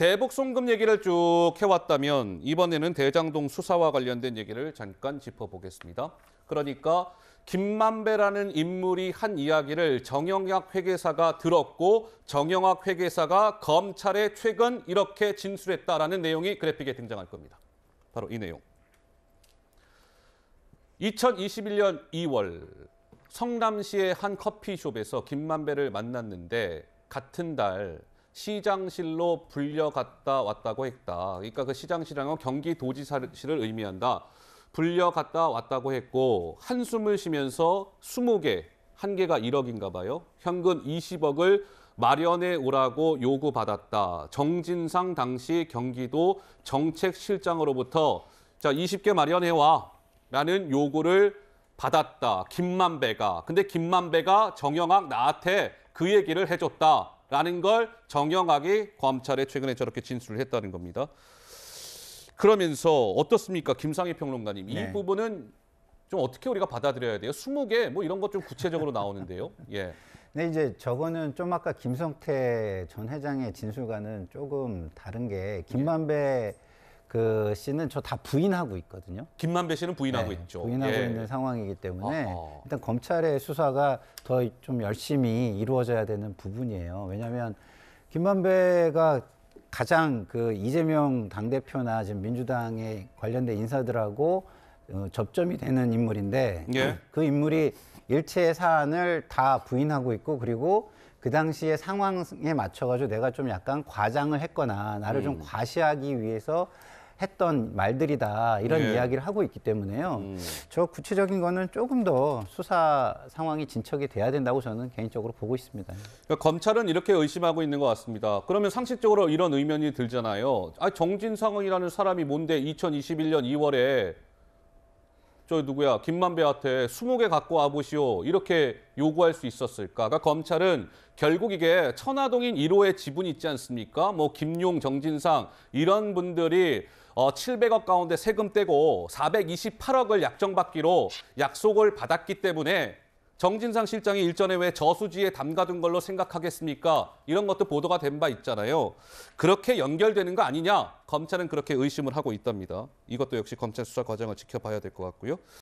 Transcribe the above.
대북송금 얘기를 쭉 해왔다면 이번에는 대장동 수사와 관련된 얘기를 잠깐 짚어보겠습니다. 그러니까 김만배라는 인물이 한 이야기를 정영학 회계사가 들었고 정영학 회계사가 검찰에 최근 이렇게 진술했다라는 내용이 그래픽에 등장할 겁니다. 바로 이 내용. 2021년 2월 성남시의 한 커피숍에서 김만배를 만났는데 같은 달 시장실로 불려갔다 왔다고 했다. 그러니까 그시장실이라건 경기도지사실을 의미한다. 불려갔다 왔다고 했고 한숨을 쉬면서 20개, 한 개가 1억인가 봐요. 현금 20억을 마련해 오라고 요구받았다. 정진상 당시 경기도 정책실장으로부터 자 20개 마련해 와라는 요구를 받았다. 김만배가. 근데 김만배가 정영학 나한테 그 얘기를 해줬다. 라는 걸 정영학이 검찰에 최근에 저렇게 진술을 했다는 겁니다. 그러면서 어떻습니까? 김상희 평론가님. 네. 부분은 좀 어떻게 우리가 받아들여야 돼요? 20개 뭐 이런 것 좀 구체적으로 나오는데요. 예. 근 이제 저거는 좀 아까 김성태 전 회장의 진술과는 조금 다른 게 김만배 예. 그 씨는 저 다 부인하고 있거든요. 김만배 씨는 부인하고 네, 있죠. 부인하고 예. 있는 상황이기 때문에 어허. 일단 검찰의 수사가 더 좀 열심히 이루어져야 되는 부분이에요. 왜냐하면 김만배가 가장 그 이재명 당대표나 지금 민주당에 관련된 인사들하고 어, 접점이 되는 인물인데 예. 그 인물이 일체 사안을 다 부인하고 있고 그리고 그 당시의 상황에 맞춰가지고 내가 좀 약간 과장을 했거나 나를 음. 좀 과시하기 위해서 했던 말들이다 이런 예. 이야기를 하고 있기 때문에요. 음. 저 구체적인 거는 조금 더 수사 상황이 진척이 돼야 된다고 저는 개인적으로 보고 있습니다. 그러니까 검찰은 이렇게 의심하고 있는 것 같습니다. 그러면 상식적으로 이런 의면이 들잖아요. 아, 정진상이라는 사람이 뭔데 2021년 2월에 저 누구야 김만배한테 20개 갖고 와보시오 이렇게 요구할 수 있었을까? 그러니까 검찰은 결국 이게 천화동인 1호의 지분이 있지 않습니까? 뭐 김용, 정진상 이런 분들이 어, 700억 가운데 세금 떼고 428억을 약정받기로 약속을 받았기 때문에 정진상 실장이 일전에 왜 저수지에 담가둔 걸로 생각하겠습니까? 이런 것도 보도가 된 바 있잖아요. 그렇게 연결되는 거 아니냐? 검찰은 그렇게 의심을 하고 있답니다. 이것도 역시 검찰 수사 과정을 지켜봐야 될 것 같고요.